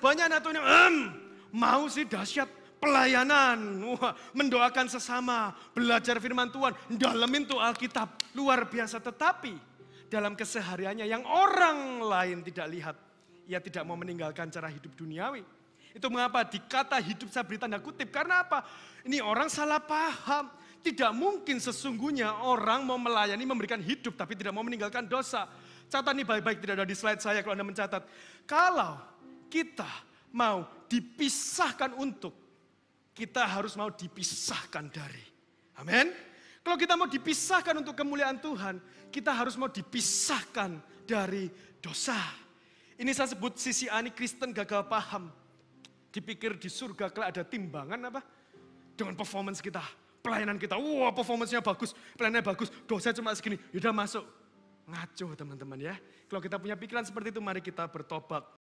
Banyak anak Tuhan yang mau sih dahsyat pelayanan, Wah, mendoakan sesama, belajar firman Tuhan, dalamin tuh Alkitab, luar biasa. Tetapi dalam kesehariannya yang orang lain tidak lihat, ia tidak mau meninggalkan cara hidup duniawi. Itu mengapa dikata hidup saya beri tanda kutip. Karena apa? Ini orang salah paham. Tidak mungkin sesungguhnya orang mau melayani, memberikan hidup, tapi tidak mau meninggalkan dosa. Catat nih baik-baik, tidak ada di slide saya kalau Anda mencatat. Kalau kita mau dipisahkan untuk, kita harus mau dipisahkan dari. Amin. Kalau kita mau dipisahkan untuk kemuliaan Tuhan, kita harus mau dipisahkan dari dosa. Ini saya sebut sisi ani Kristen gagal paham. Dipikir di surga kalau ada timbangan apa? Dengan performance kita, pelayanan kita. Wah, wow, performance bagus, pelayanannya bagus. Dosa cuma segini, Yaudah masuk. Ngaco teman-teman ya. Kalau kita punya pikiran seperti itu, mari kita bertobat.